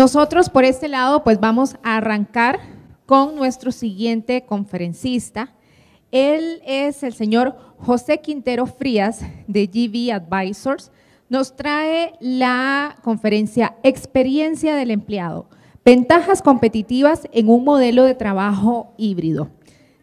Nosotros por este lado pues vamos a arrancar con nuestro siguiente conferencista. Él es el señor José Quintero Frías de GV Advisors. Nos trae la conferencia Experiencia del empleado, ventajas competitivas en un modelo de trabajo híbrido.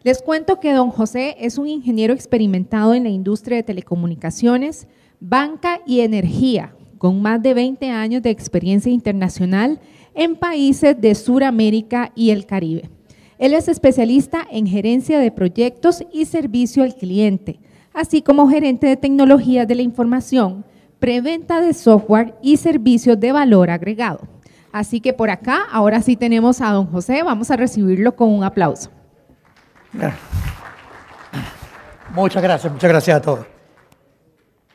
Les cuento que don José es un ingeniero experimentado en la industria de telecomunicaciones, banca y energía, con más de 20 años de experiencia internacional en países de Sudamérica y el Caribe. Él es especialista en gerencia de proyectos y servicio al cliente, así como gerente de tecnología de la información, preventa de software y servicios de valor agregado. Así que por acá, ahora sí tenemos a don José, vamos a recibirlo con un aplauso. Muchas gracias, muchas gracias a todos.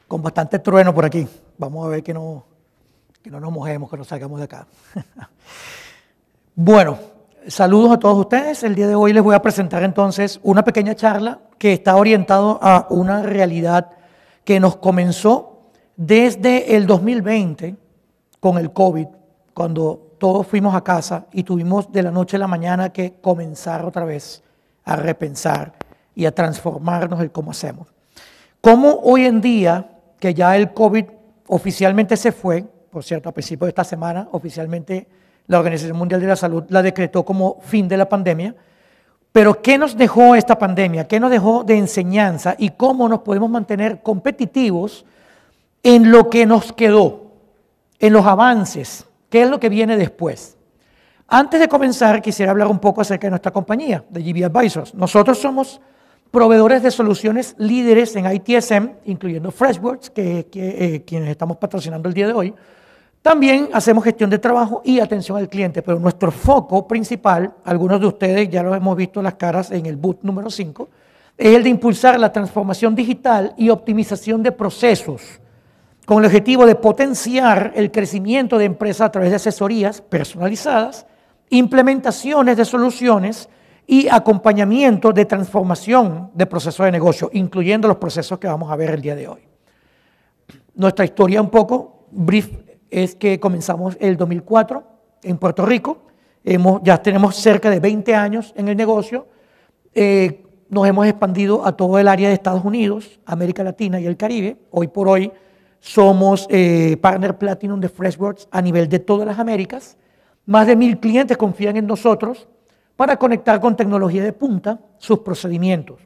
Con bastante trueno por aquí vamos a ver que no, no nos mojemos, que nos salgamos de acá. bueno, saludos a todos ustedes. El día de hoy les voy a presentar entonces una pequeña charla que está orientado a una realidad que nos comenzó desde el 2020 con el COVID, cuando todos fuimos a casa y tuvimos de la noche a la mañana que comenzar otra vez a repensar y a transformarnos en cómo hacemos. ¿Cómo hoy en día, que ya el COVID oficialmente se fue, por cierto, a principios de esta semana, oficialmente la Organización Mundial de la Salud la decretó como fin de la pandemia. Pero ¿qué nos dejó esta pandemia? ¿Qué nos dejó de enseñanza? ¿Y cómo nos podemos mantener competitivos en lo que nos quedó, en los avances? ¿Qué es lo que viene después? Antes de comenzar, quisiera hablar un poco acerca de nuestra compañía, de GB Advisors. Nosotros somos proveedores de soluciones líderes en ITSM, incluyendo Freshworks, que, que eh, quienes estamos patrocinando el día de hoy. También hacemos gestión de trabajo y atención al cliente, pero nuestro foco principal, algunos de ustedes ya lo hemos visto las caras en el boot número 5, es el de impulsar la transformación digital y optimización de procesos, con el objetivo de potenciar el crecimiento de empresas a través de asesorías personalizadas, implementaciones de soluciones, y acompañamiento de transformación de procesos de negocio, incluyendo los procesos que vamos a ver el día de hoy. Nuestra historia un poco brief es que comenzamos el 2004 en Puerto Rico, hemos, ya tenemos cerca de 20 años en el negocio, eh, nos hemos expandido a todo el área de Estados Unidos, América Latina y el Caribe, hoy por hoy somos eh, partner platinum de Freshworks a nivel de todas las Américas, más de mil clientes confían en nosotros para conectar con tecnología de punta sus procedimientos.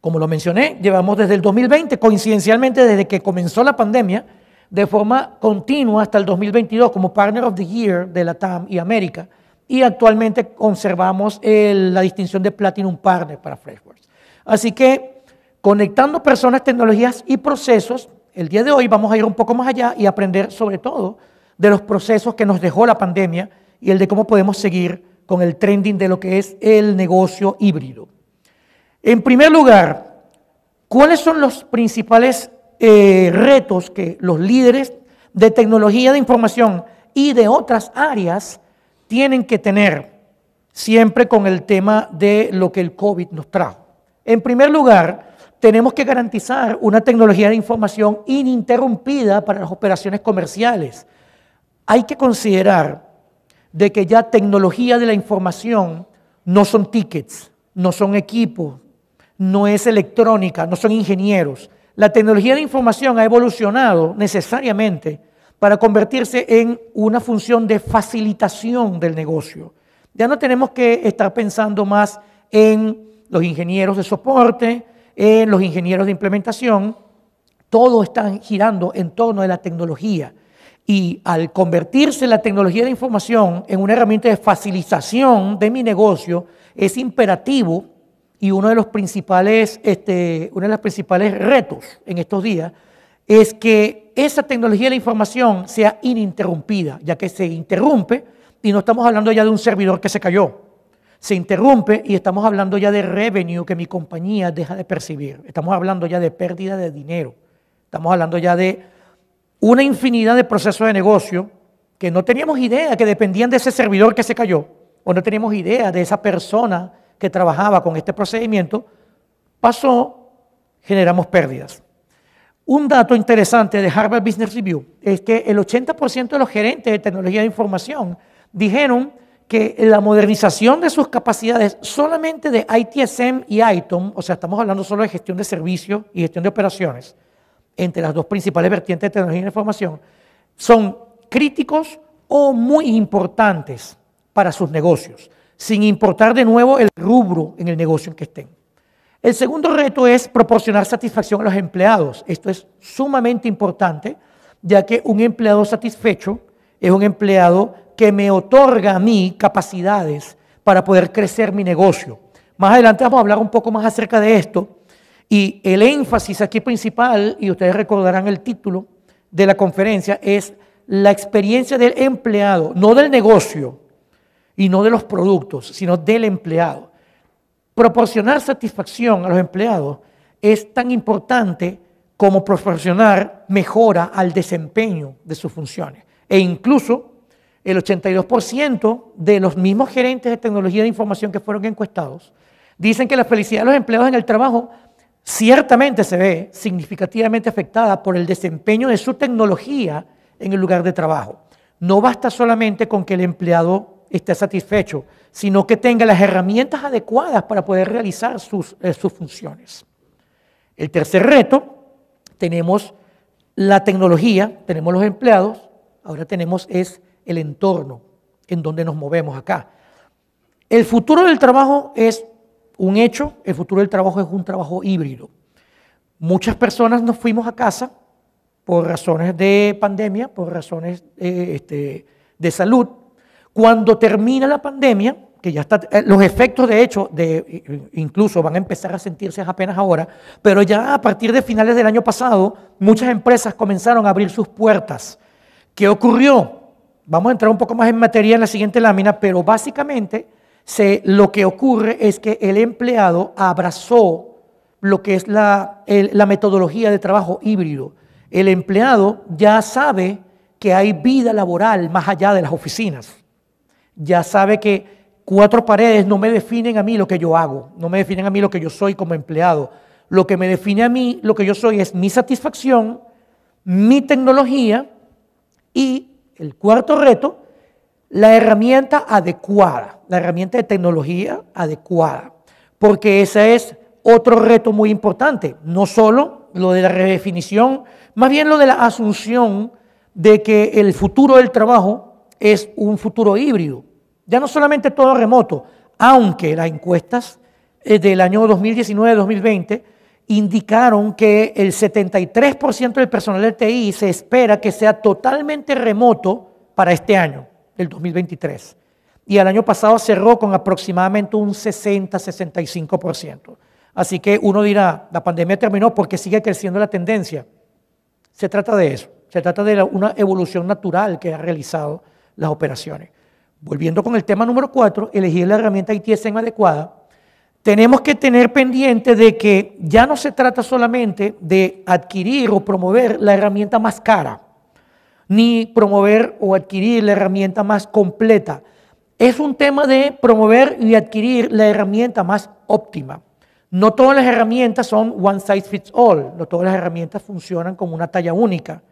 Como lo mencioné, llevamos desde el 2020, coincidencialmente desde que comenzó la pandemia, de forma continua hasta el 2022 como Partner of the Year de la TAM y América, y actualmente conservamos la distinción de Platinum Partner para Freshworks. Así que conectando personas, tecnologías y procesos, el día de hoy vamos a ir un poco más allá y aprender sobre todo de los procesos que nos dejó la pandemia y el de cómo podemos seguir con el trending de lo que es el negocio híbrido. En primer lugar, ¿cuáles son los principales eh, retos que los líderes de tecnología de información y de otras áreas tienen que tener siempre con el tema de lo que el COVID nos trajo? En primer lugar, tenemos que garantizar una tecnología de información ininterrumpida para las operaciones comerciales. Hay que considerar de que ya tecnología de la información no son tickets, no son equipos, no es electrónica, no son ingenieros. La tecnología de la información ha evolucionado necesariamente para convertirse en una función de facilitación del negocio. Ya no tenemos que estar pensando más en los ingenieros de soporte, en los ingenieros de implementación. Todo está girando en torno a la tecnología. Y al convertirse la tecnología de información en una herramienta de facilitación de mi negocio, es imperativo y uno de los principales, este, uno de los principales retos en estos días es que esa tecnología de información sea ininterrumpida, ya que se interrumpe y no estamos hablando ya de un servidor que se cayó. Se interrumpe y estamos hablando ya de revenue que mi compañía deja de percibir. Estamos hablando ya de pérdida de dinero. Estamos hablando ya de una infinidad de procesos de negocio que no teníamos idea, que dependían de ese servidor que se cayó, o no teníamos idea de esa persona que trabajaba con este procedimiento, pasó, generamos pérdidas. Un dato interesante de Harvard Business Review es que el 80% de los gerentes de tecnología de información dijeron que la modernización de sus capacidades solamente de ITSM y ITOM, o sea, estamos hablando solo de gestión de servicios y gestión de operaciones, entre las dos principales vertientes de tecnología de información, son críticos o muy importantes para sus negocios, sin importar de nuevo el rubro en el negocio en que estén. El segundo reto es proporcionar satisfacción a los empleados. Esto es sumamente importante, ya que un empleado satisfecho es un empleado que me otorga a mí capacidades para poder crecer mi negocio. Más adelante vamos a hablar un poco más acerca de esto, y el énfasis aquí principal, y ustedes recordarán el título de la conferencia, es la experiencia del empleado, no del negocio y no de los productos, sino del empleado. Proporcionar satisfacción a los empleados es tan importante como proporcionar mejora al desempeño de sus funciones. E incluso el 82% de los mismos gerentes de tecnología de información que fueron encuestados dicen que la felicidad de los empleados en el trabajo ciertamente se ve significativamente afectada por el desempeño de su tecnología en el lugar de trabajo. No basta solamente con que el empleado esté satisfecho, sino que tenga las herramientas adecuadas para poder realizar sus, eh, funciones. El tercer reto, tenemos la tecnología, tenemos los empleados, ahora tenemos es el entorno en donde nos movemos acá. El futuro del trabajo es un hecho, el futuro del trabajo es un trabajo híbrido. Muchas personas nos fuimos a casa por razones de pandemia, por razones eh, este, de salud. Cuando termina la pandemia, que ya está, eh, los efectos de hecho de, eh, incluso van a empezar a sentirse apenas ahora, pero ya a partir de finales del año pasado muchas empresas comenzaron a abrir sus puertas. ¿Qué ocurrió? Vamos a entrar un poco más en materia en la siguiente lámina, pero básicamente lo que ocurre es que el empleado abrazó lo que es la, la metodología de trabajo híbrido. El empleado ya sabe que hay vida laboral más allá de las oficinas. Ya sabe que cuatro paredes no me definen a mí lo que yo hago, no me definen a mí lo que yo soy como empleado. Lo que me define a mí, lo que yo soy es mi satisfacción, mi tecnología y el cuarto reto, la herramienta adecuada, la herramienta de tecnología adecuada, porque ese es otro reto muy importante, no solo lo de la redefinición, más bien lo de la asunción de que el futuro del trabajo es un futuro híbrido, ya no solamente todo remoto, aunque las encuestas eh, del año 2019-2020 indicaron que el 73% del personal de TI se espera que sea totalmente remoto para este año el 2023. Y el año pasado cerró con aproximadamente un 60-65%. Así que uno dirá, la pandemia terminó porque sigue creciendo la tendencia. Se trata de eso, se trata de una evolución natural que ha realizado las operaciones. Volviendo con el tema número 4, elegir la herramienta ITSM adecuada, tenemos que tener pendiente de que ya no se trata solamente de adquirir o promover la herramienta más cara ni promover o adquirir la herramienta más completa. Es un tema de promover y adquirir la herramienta más óptima. No todas las herramientas son one size fits all, no todas las herramientas funcionan como una talla única.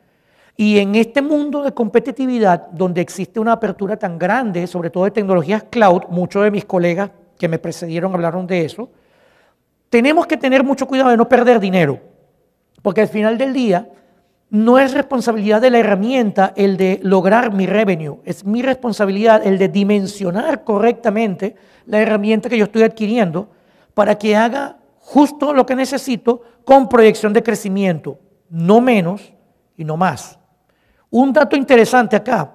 Y en este mundo de competitividad, donde existe una apertura tan grande, sobre todo de tecnologías cloud, muchos de mis colegas que me precedieron hablaron de eso, tenemos que tener mucho cuidado de no perder dinero, porque al final del día no es responsabilidad de la herramienta el de lograr mi revenue, es mi responsabilidad el de dimensionar correctamente la herramienta que yo estoy adquiriendo para que haga justo lo que necesito con proyección de crecimiento, no menos y no más. Un dato interesante acá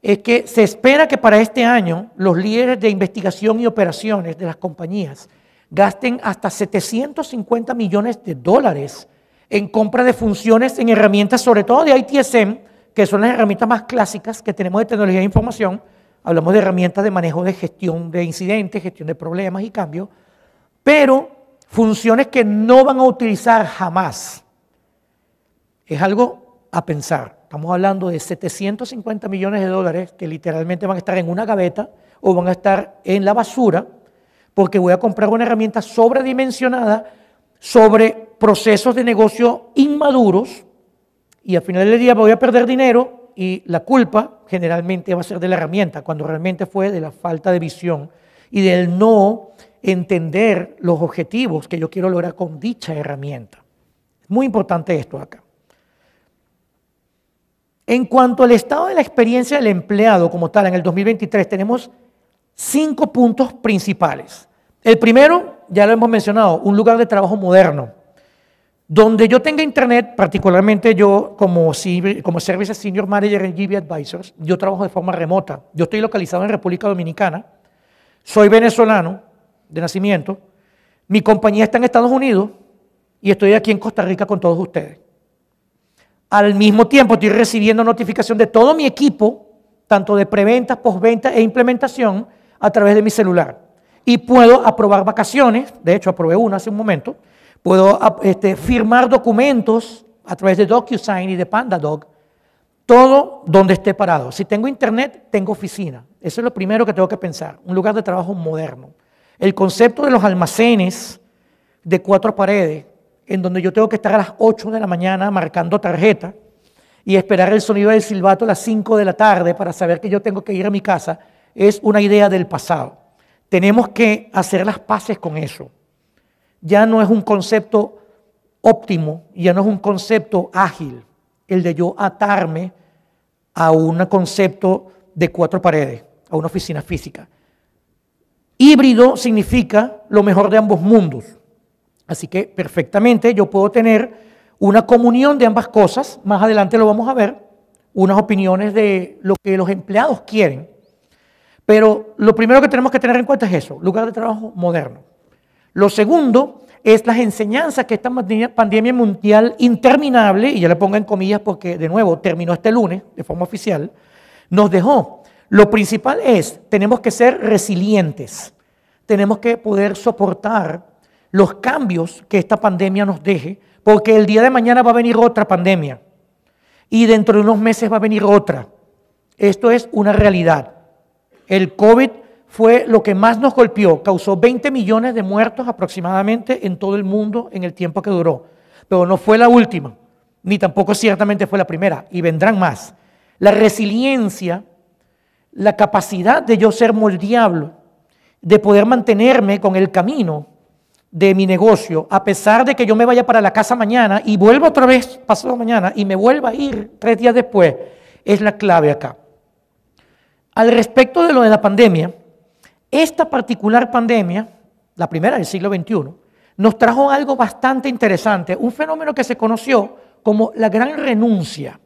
es que se espera que para este año los líderes de investigación y operaciones de las compañías gasten hasta 750 millones de dólares en compra de funciones, en herramientas, sobre todo de ITSM, que son las herramientas más clásicas que tenemos de tecnología de información. Hablamos de herramientas de manejo de gestión de incidentes, gestión de problemas y cambios, pero funciones que no van a utilizar jamás. Es algo a pensar. Estamos hablando de 750 millones de dólares que literalmente van a estar en una gaveta o van a estar en la basura porque voy a comprar una herramienta sobredimensionada sobre procesos de negocio inmaduros y al final del día voy a perder dinero y la culpa generalmente va a ser de la herramienta, cuando realmente fue de la falta de visión y del no entender los objetivos que yo quiero lograr con dicha herramienta. Es muy importante esto acá. En cuanto al estado de la experiencia del empleado como tal, en el 2023 tenemos cinco puntos principales. El primero, ya lo hemos mencionado, un lugar de trabajo moderno. Donde yo tenga internet, particularmente yo como, como Service Senior Manager en GB Advisors, yo trabajo de forma remota. Yo estoy localizado en República Dominicana, soy venezolano de nacimiento, mi compañía está en Estados Unidos y estoy aquí en Costa Rica con todos ustedes. Al mismo tiempo estoy recibiendo notificación de todo mi equipo, tanto de preventa, postventa e implementación, a través de mi celular. Y puedo aprobar vacaciones, de hecho aprobé una hace un momento, puedo este, firmar documentos a través de DocuSign y de PandaDoc, todo donde esté parado. Si tengo internet, tengo oficina. Eso es lo primero que tengo que pensar, un lugar de trabajo moderno. El concepto de los almacenes de cuatro paredes, en donde yo tengo que estar a las 8 de la mañana marcando tarjeta y esperar el sonido del silbato a las 5 de la tarde para saber que yo tengo que ir a mi casa, es una idea del pasado. Tenemos que hacer las paces con eso ya no es un concepto óptimo, ya no es un concepto ágil, el de yo atarme a un concepto de cuatro paredes, a una oficina física. Híbrido significa lo mejor de ambos mundos. Así que perfectamente yo puedo tener una comunión de ambas cosas, más adelante lo vamos a ver, unas opiniones de lo que los empleados quieren. Pero lo primero que tenemos que tener en cuenta es eso, lugar de trabajo moderno. Lo segundo es las enseñanzas que esta pandemia mundial interminable, y ya le pongo en comillas porque de nuevo terminó este lunes de forma oficial, nos dejó. Lo principal es, tenemos que ser resilientes, tenemos que poder soportar los cambios que esta pandemia nos deje, porque el día de mañana va a venir otra pandemia y dentro de unos meses va a venir otra. Esto es una realidad. El COVID fue lo que más nos golpeó, causó 20 millones de muertos aproximadamente en todo el mundo en el tiempo que duró, pero no fue la última, ni tampoco ciertamente fue la primera, y vendrán más. La resiliencia, la capacidad de yo ser Diablo, de poder mantenerme con el camino de mi negocio, a pesar de que yo me vaya para la casa mañana y vuelva otra vez pasado mañana y me vuelva a ir tres días después, es la clave acá. Al respecto de lo de la pandemia, esta particular pandemia, la primera del siglo XXI, nos trajo algo bastante interesante, un fenómeno que se conoció como la gran renuncia.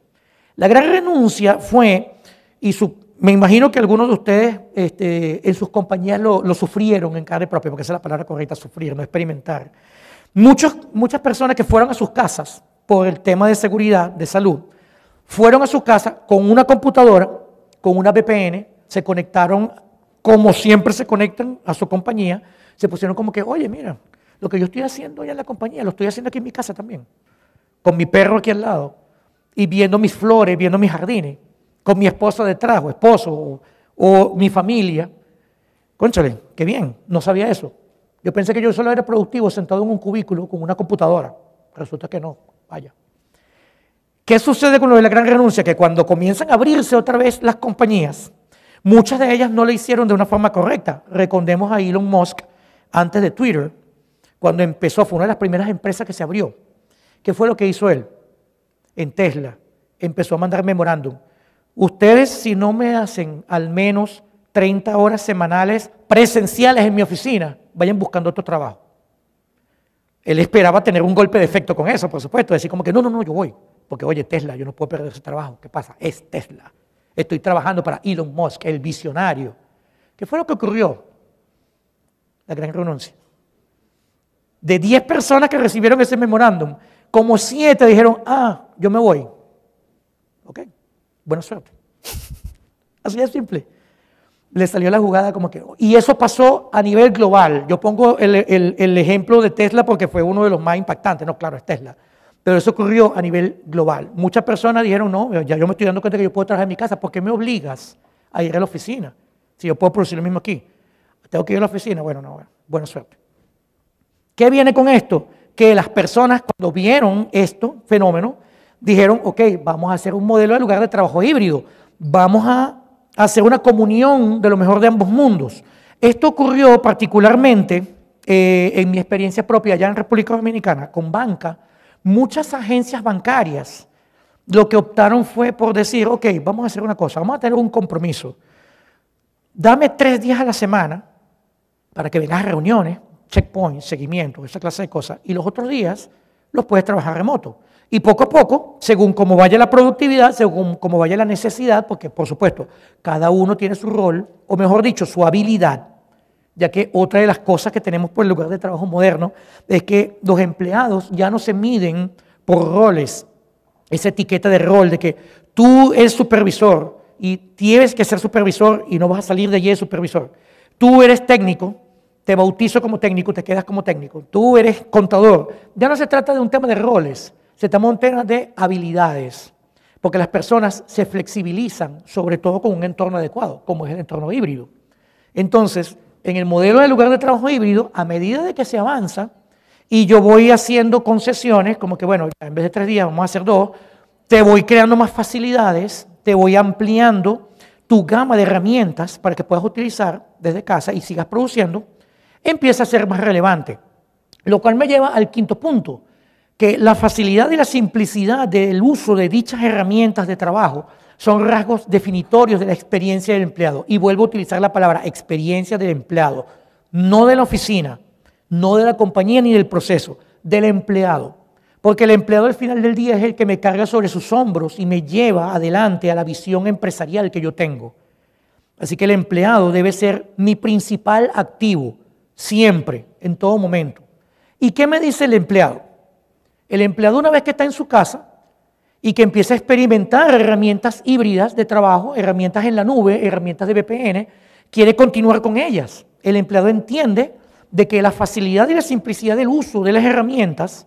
La gran renuncia fue, y me imagino que algunos de ustedes este, en sus compañías lo, sufrieron en carne propia, porque esa es la palabra correcta, sufrir, no experimentar. muchas personas que fueron a sus casas por el tema de seguridad, de salud, fueron a sus casas con una computadora, con una VPN, se conectaron como siempre se conectan a su compañía, se pusieron como que, oye, mira, lo que yo estoy haciendo allá en la compañía, lo estoy haciendo aquí en mi casa también, con mi perro aquí al lado, y viendo mis flores, viendo mis jardines, con mi esposa detrás, o esposo, o, mi familia. Conchale, qué bien, no sabía eso. Yo pensé que yo solo era productivo sentado en un cubículo con una computadora. Resulta que no, vaya. ¿Qué sucede con lo de la gran renuncia? Que cuando comienzan a abrirse otra vez las compañías, Muchas de ellas no le hicieron de una forma correcta. Recordemos a Elon Musk antes de Twitter, cuando empezó, fue una de las primeras empresas que se abrió. ¿Qué fue lo que hizo él? En Tesla empezó a mandar memorándum. Ustedes si no me hacen al menos 30 horas semanales presenciales en mi oficina, vayan buscando otro trabajo. Él esperaba tener un golpe de efecto con eso, por supuesto, decir como que no, no, no, yo voy, porque oye, Tesla, yo no puedo perder ese trabajo, ¿qué pasa? Es Tesla estoy trabajando para Elon Musk, el visionario. ¿Qué fue lo que ocurrió? La gran renuncia. De 10 personas que recibieron ese memorándum, como 7 dijeron, ah, yo me voy. Ok, buena suerte. Así de simple. Le salió la jugada como que... Y eso pasó a nivel global. Yo pongo el, el ejemplo de Tesla porque fue uno de los más impactantes. No, claro, es Tesla pero eso ocurrió a nivel global. Muchas personas dijeron, no, ya yo me estoy dando cuenta que yo puedo trabajar en mi casa, ¿por qué me obligas a ir a la oficina? Si yo puedo producir lo mismo aquí. Tengo que ir a la oficina, bueno, no, buena suerte. ¿Qué viene con esto? Que las personas cuando vieron esto fenómeno, dijeron, ok, vamos a hacer un modelo de lugar de trabajo híbrido, vamos a hacer una comunión de lo mejor de ambos mundos. Esto ocurrió particularmente eh, en mi experiencia propia allá en República Dominicana con banca muchas agencias bancarias lo que optaron fue por decir, ok, vamos a hacer una cosa, vamos a tener un compromiso. Dame tres días a la semana para que vengas a reuniones, checkpoints, seguimiento, esa clase de cosas, y los otros días los puedes trabajar remoto. Y poco a poco, según cómo vaya la productividad, según cómo vaya la necesidad, porque por supuesto, cada uno tiene su rol, o mejor dicho, su habilidad ya que otra de las cosas que tenemos por el lugar de trabajo moderno es que los empleados ya no se miden por roles, esa etiqueta de rol de que tú eres supervisor y tienes que ser supervisor y no vas a salir de allí de supervisor. Tú eres técnico, te bautizo como técnico, te quedas como técnico. Tú eres contador. Ya no se trata de un tema de roles, se trata de un tema de habilidades, porque las personas se flexibilizan, sobre todo con un entorno adecuado, como es el entorno híbrido. Entonces, en el modelo de lugar de trabajo híbrido, a medida de que se avanza, y yo voy haciendo concesiones, como que, bueno, en vez de tres días vamos a hacer dos, te voy creando más facilidades, te voy ampliando tu gama de herramientas para que puedas utilizar desde casa y sigas produciendo, empieza a ser más relevante. Lo cual me lleva al quinto punto, que la facilidad y la simplicidad del uso de dichas herramientas de trabajo son rasgos definitorios de la experiencia del empleado. Y vuelvo a utilizar la palabra experiencia del empleado, no de la oficina, no de la compañía ni del proceso, del empleado. Porque el empleado al final del día es el que me carga sobre sus hombros y me lleva adelante a la visión empresarial que yo tengo. Así que el empleado debe ser mi principal activo, siempre, en todo momento. ¿Y qué me dice el empleado? El empleado una vez que está en su casa, y que empieza a experimentar herramientas híbridas de trabajo, herramientas en la nube, herramientas de VPN, quiere continuar con ellas. El empleado entiende de que la facilidad y la simplicidad del uso de las herramientas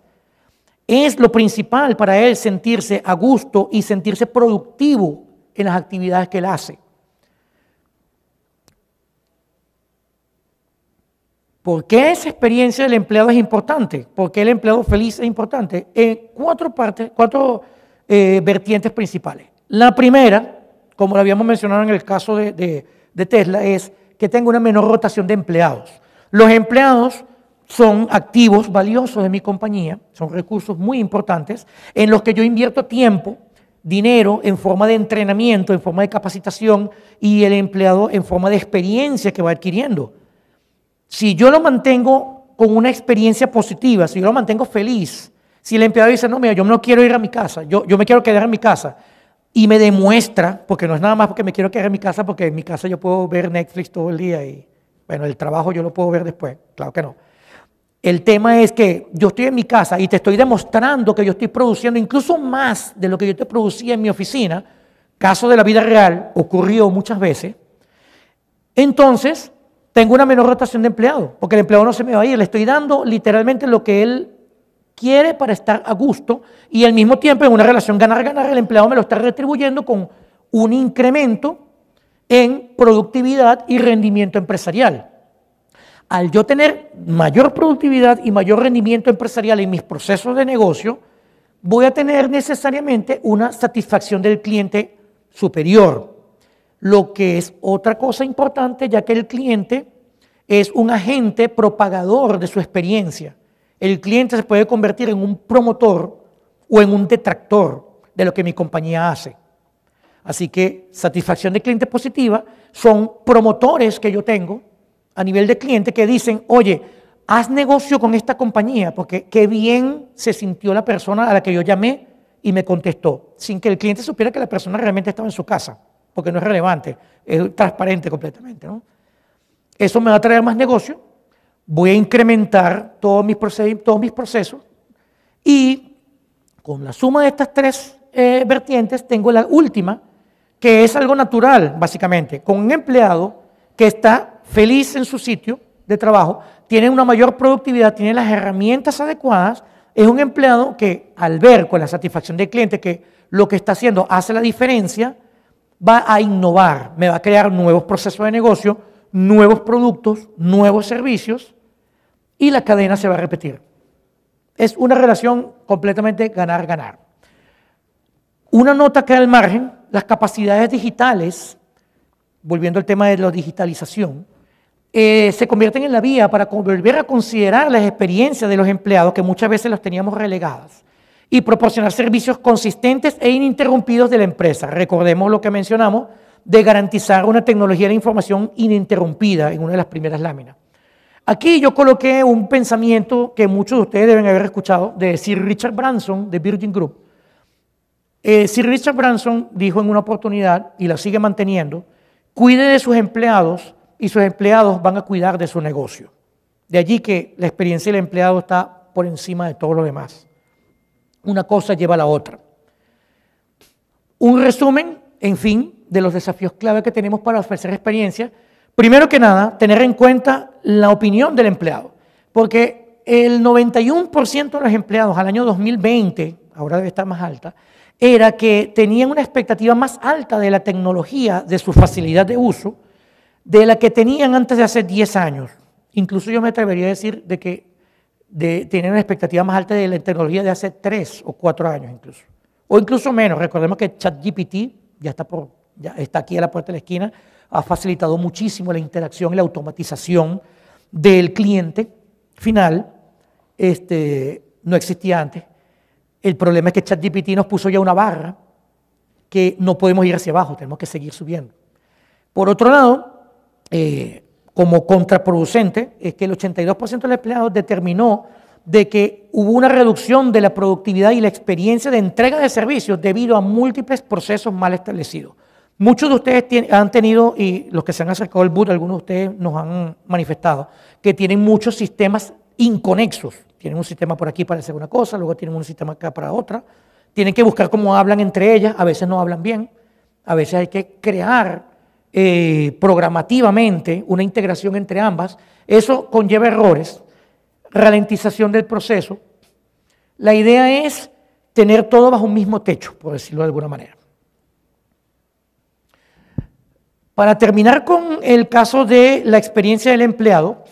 es lo principal para él sentirse a gusto y sentirse productivo en las actividades que él hace. ¿Por qué esa experiencia del empleado es importante? ¿Por qué el empleado feliz es importante? En cuatro partes, cuatro eh, vertientes principales. La primera, como lo habíamos mencionado en el caso de, Tesla, es que tengo una menor rotación de empleados. Los empleados son activos valiosos de mi compañía, son recursos muy importantes en los que yo invierto tiempo, dinero en forma de entrenamiento, en forma de capacitación y el empleado en forma de experiencia que va adquiriendo. Si yo lo mantengo con una experiencia positiva, si yo lo mantengo feliz, si el empleado dice, no, mira, yo no quiero ir a mi casa, yo, yo me quiero quedar en mi casa, y me demuestra, porque no es nada más porque me quiero quedar en mi casa, porque en mi casa yo puedo ver Netflix todo el día y, bueno, el trabajo yo lo puedo ver después, claro que no. El tema es que yo estoy en mi casa y te estoy demostrando que yo estoy produciendo incluso más de lo que yo te producía en mi oficina, caso de la vida real, ocurrió muchas veces, entonces tengo una menor rotación de empleado, porque el empleado no se me va a ir, le estoy dando literalmente lo que él quiere para estar a gusto y al mismo tiempo en una relación ganar-ganar el empleado me lo está retribuyendo con un incremento en productividad y rendimiento empresarial. Al yo tener mayor productividad y mayor rendimiento empresarial en mis procesos de negocio, voy a tener necesariamente una satisfacción del cliente superior, lo que es otra cosa importante ya que el cliente es un agente propagador de su experiencia el cliente se puede convertir en un promotor o en un detractor de lo que mi compañía hace. Así que satisfacción de cliente positiva son promotores que yo tengo a nivel de cliente que dicen, oye, haz negocio con esta compañía, porque qué bien se sintió la persona a la que yo llamé y me contestó, sin que el cliente supiera que la persona realmente estaba en su casa, porque no es relevante, es transparente completamente. ¿no? Eso me va a traer más negocio voy a incrementar todos mis, procesos y con la suma de estas tres eh, vertientes tengo la última, que es algo natural, básicamente, con un empleado que está feliz en su sitio de trabajo, tiene una mayor productividad, tiene las herramientas adecuadas, es un empleado que al ver con la satisfacción del cliente que lo que está haciendo hace la diferencia, va a innovar, me va a crear nuevos procesos de negocio, nuevos productos, nuevos servicios y la cadena se va a repetir. Es una relación completamente ganar-ganar. Una nota que al margen, las capacidades digitales, volviendo al tema de la digitalización, eh, se convierten en la vía para volver a considerar las experiencias de los empleados que muchas veces los teníamos relegadas y proporcionar servicios consistentes e ininterrumpidos de la empresa. Recordemos lo que mencionamos de garantizar una tecnología de información ininterrumpida en una de las primeras láminas. Aquí yo coloqué un pensamiento que muchos de ustedes deben haber escuchado de Sir Richard Branson de Virgin Group. Eh, Sir Richard Branson dijo en una oportunidad, y la sigue manteniendo, cuide de sus empleados y sus empleados van a cuidar de su negocio. De allí que la experiencia del empleado está por encima de todo lo demás. Una cosa lleva a la otra. Un resumen, en fin, de los desafíos clave que tenemos para ofrecer experiencia, primero que nada, tener en cuenta la opinión del empleado, porque el 91% de los empleados al año 2020, ahora debe estar más alta, era que tenían una expectativa más alta de la tecnología, de su facilidad de uso, de la que tenían antes de hace 10 años. Incluso yo me atrevería a decir de que de, tenían una expectativa más alta de la tecnología de hace 3 o 4 años incluso. O incluso menos. Recordemos que ChatGPT ya está por ya está aquí a la puerta de la esquina, ha facilitado muchísimo la interacción y la automatización del cliente final. Este, no existía antes. El problema es que ChatGPT nos puso ya una barra que no podemos ir hacia abajo, tenemos que seguir subiendo. Por otro lado, eh, como contraproducente, es que el 82% de los empleados determinó de que hubo una reducción de la productividad y la experiencia de entrega de servicios debido a múltiples procesos mal establecidos. Muchos de ustedes han tenido, y los que se han acercado al boot, algunos de ustedes nos han manifestado, que tienen muchos sistemas inconexos. Tienen un sistema por aquí para hacer una cosa, luego tienen un sistema acá para otra. Tienen que buscar cómo hablan entre ellas, a veces no hablan bien, a veces hay que crear eh, programativamente una integración entre ambas. Eso conlleva errores, ralentización del proceso. La idea es tener todo bajo un mismo techo, por decirlo de alguna manera. Para terminar con el caso de la experiencia del empleado,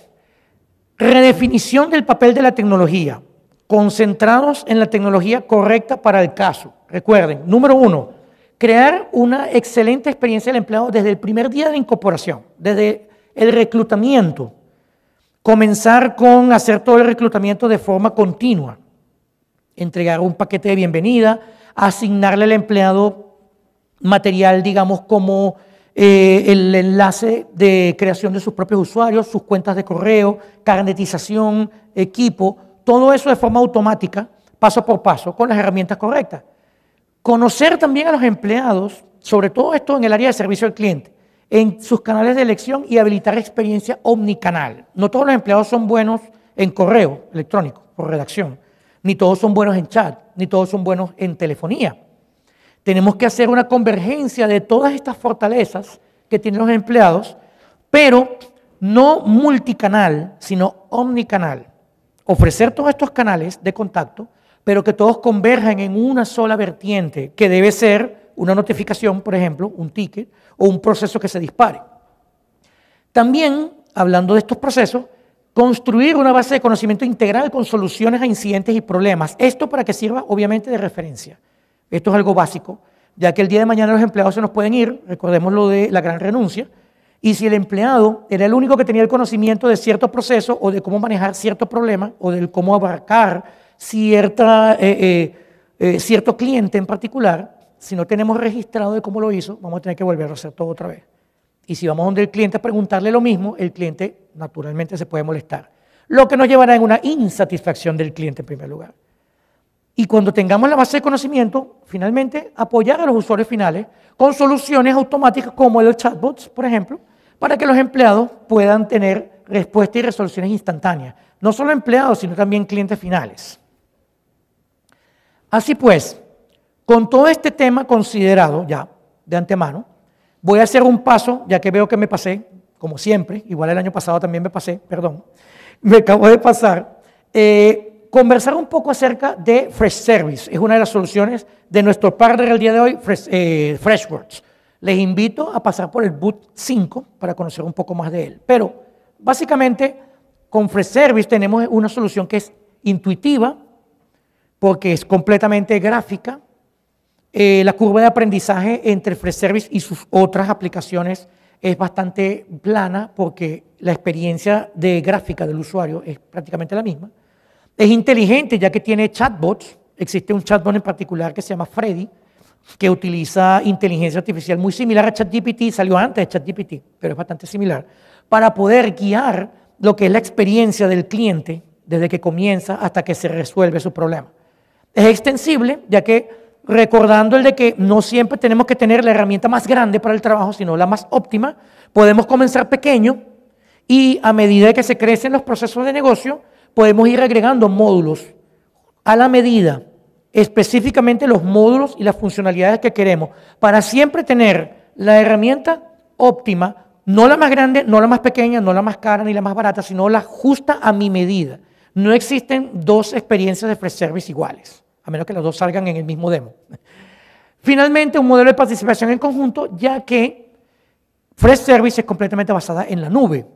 redefinición del papel de la tecnología, concentrados en la tecnología correcta para el caso. Recuerden, número uno, crear una excelente experiencia del empleado desde el primer día de incorporación, desde el reclutamiento. Comenzar con hacer todo el reclutamiento de forma continua. Entregar un paquete de bienvenida, asignarle al empleado material, digamos, como eh, el enlace de creación de sus propios usuarios, sus cuentas de correo, carnetización, equipo, todo eso de forma automática, paso por paso, con las herramientas correctas. Conocer también a los empleados, sobre todo esto en el área de servicio al cliente, en sus canales de elección y habilitar experiencia omnicanal. No todos los empleados son buenos en correo electrónico, por redacción, ni todos son buenos en chat, ni todos son buenos en telefonía. Tenemos que hacer una convergencia de todas estas fortalezas que tienen los empleados, pero no multicanal, sino omnicanal. Ofrecer todos estos canales de contacto, pero que todos converjan en una sola vertiente, que debe ser una notificación, por ejemplo, un ticket o un proceso que se dispare. También, hablando de estos procesos, construir una base de conocimiento integral con soluciones a incidentes y problemas. Esto para que sirva, obviamente, de referencia. Esto es algo básico, ya que el día de mañana los empleados se nos pueden ir, recordemos lo de la gran renuncia, y si el empleado era el único que tenía el conocimiento de cierto proceso o de cómo manejar cierto problemas o de cómo abarcar eh, eh, eh, cierto cliente en particular, si no tenemos registrado de cómo lo hizo, vamos a tener que volver a hacer todo otra vez. Y si vamos donde el cliente a preguntarle lo mismo, el cliente naturalmente se puede molestar, lo que nos llevará a una insatisfacción del cliente en primer lugar. Y cuando tengamos la base de conocimiento, finalmente apoyar a los usuarios finales con soluciones automáticas como los chatbots, por ejemplo, para que los empleados puedan tener respuestas y resoluciones instantáneas. No solo empleados, sino también clientes finales. Así pues, con todo este tema considerado ya de antemano, voy a hacer un paso, ya que veo que me pasé, como siempre, igual el año pasado también me pasé, perdón, me acabo de pasar. Eh, conversar un poco acerca de Fresh Service. Es una de las soluciones de nuestro partner el día de hoy, Fresh, eh, Les invito a pasar por el Boot 5 para conocer un poco más de él. Pero básicamente con Fresh Service tenemos una solución que es intuitiva, porque es completamente gráfica. Eh, la curva de aprendizaje entre Fresh Service y sus otras aplicaciones es bastante plana porque la experiencia de gráfica del usuario es prácticamente la misma. Es inteligente ya que tiene chatbots. Existe un chatbot en particular que se llama Freddy, que utiliza inteligencia artificial muy similar a ChatGPT, salió antes de ChatGPT, pero es bastante similar, para poder guiar lo que es la experiencia del cliente desde que comienza hasta que se resuelve su problema. Es extensible, ya que recordando el de que no siempre tenemos que tener la herramienta más grande para el trabajo, sino la más óptima, podemos comenzar pequeño y a medida que se crecen los procesos de negocio, podemos ir agregando módulos a la medida, específicamente los módulos y las funcionalidades que queremos, para siempre tener la herramienta óptima, no la más grande, no la más pequeña, no la más cara ni la más barata, sino la justa a mi medida. No existen dos experiencias de Fresh service iguales, a menos que las dos salgan en el mismo demo. Finalmente, un modelo de participación en conjunto, ya que Fresh Service es completamente basada en la nube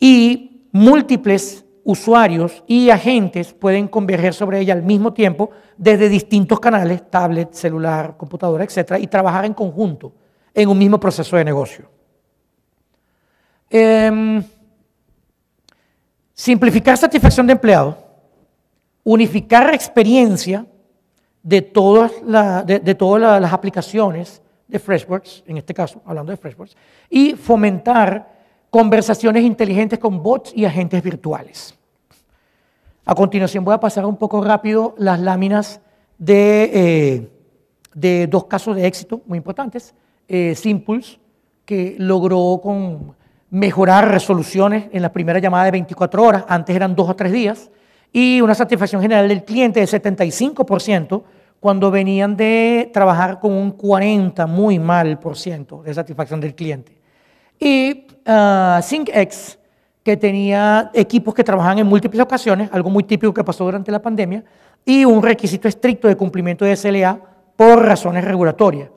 y múltiples usuarios y agentes pueden converger sobre ella al mismo tiempo desde distintos canales, tablet, celular, computadora, etcétera, y trabajar en conjunto en un mismo proceso de negocio. Em, simplificar satisfacción de empleado, unificar experiencia de todas, de, todas las aplicaciones de Freshworks, en este caso hablando de Freshworks, y fomentar conversaciones inteligentes con bots y agentes virtuales. A continuación voy a pasar un poco rápido las láminas eh, de, dos casos de éxito muy importantes. Eh, Simpulse, que logró con mejorar resoluciones en la primera llamada de 24 horas, antes eran dos o tres días, y una satisfacción general del cliente de 75% cuando venían de trabajar con un 40 muy mal por ciento de satisfacción del cliente. Y ah, SyncX que tenía equipos que trabajaban en múltiples ocasiones, algo muy típico que pasó durante la pandemia, y un requisito estricto de cumplimiento de SLA por razones regulatorias.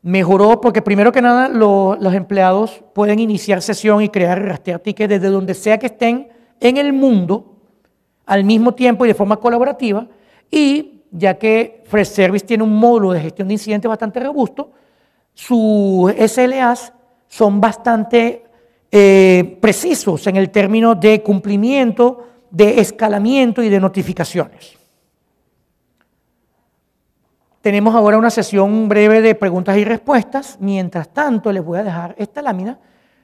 Mejoró porque primero que nada los empleados pueden iniciar sesión y crear y rastrear tickets desde donde sea que estén en el mundo al mismo tiempo y de forma colaborativa y ya que Fresh Service tiene un módulo de gestión de incidentes bastante robusto, sus SLAs son bastante eh, precisos en el término de cumplimiento, de escalamiento y de notificaciones. Tenemos ahora una sesión breve de preguntas y respuestas. Mientras tanto, les voy a dejar esta lámina.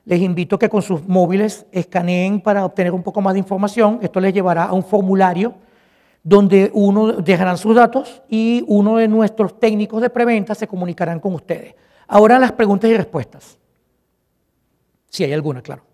Les invito a que con sus móviles escaneen para obtener un poco más de información. Esto les llevará a un formulario donde uno dejarán sus datos y uno de nuestros técnicos de preventa se comunicarán con ustedes. Ahora las preguntas y respuestas. Si hay alguna, claro.